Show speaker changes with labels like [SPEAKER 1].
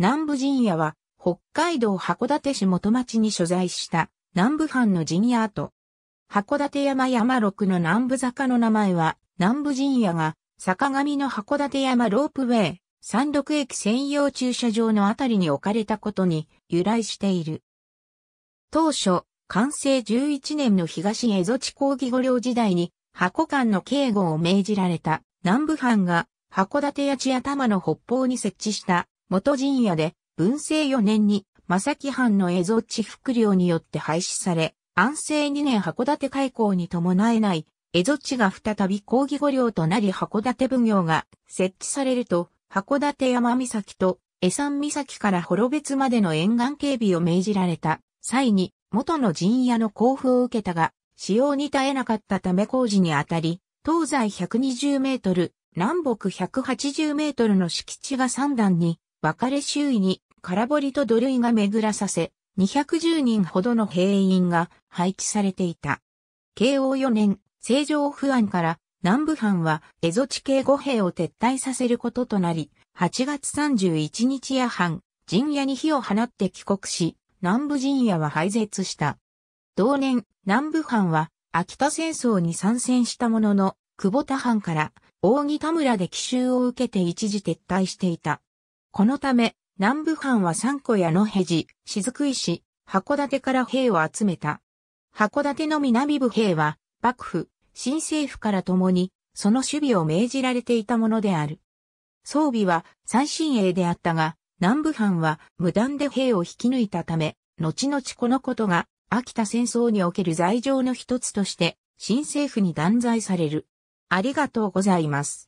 [SPEAKER 1] 南部陣屋は、北海道函館市元町に所在した南部藩の陣屋跡。函館山山六の南部坂の名前は、南部陣屋が、坂上の函館山ロープウェイ、三陸駅専用駐車場のあたりに置かれたことに由来している。当初、完成11年の東蝦夷地抗議御領時代に、箱館の警護を命じられた南部藩が、函館や地頭の北方に設置した元陣屋で文政4年に正木藩の蝦夷地復領によって廃止され、安政2年函館開港に伴えない蝦夷地が再び抗議御領となり函館奉行が設置されると、函館山岬と江山岬から幌別までの沿岸警備を命じられた際に元の陣屋の交付を受けたが、使用に耐えなかったため工事にあたり、東西120メートル、南北180メートルの敷地が3段に別れ周囲に空堀と土塁が巡らさせ、210人ほどの兵員が配置されていた。慶応4年、正常不安から南部藩は蝦夷地系五兵を撤退させることとなり、8月31日夜半、陣屋に火を放って帰国し、南部陣屋は廃絶した。同年、南部藩は秋田戦争に参戦したものの、久保田藩から大木田村で奇襲を受けて一時撤退していた。このため、南部藩は三個屋のヘジ雫石、函館から兵を集めた。函館の南部兵は、幕府、新政府から共に、その守備を命じられていたものである。装備は最新鋭であったが、南部藩は無断で兵を引き抜いたため、後々このことが、秋田戦争における罪状の一つとして、新政府に断罪される。ありがとうございます。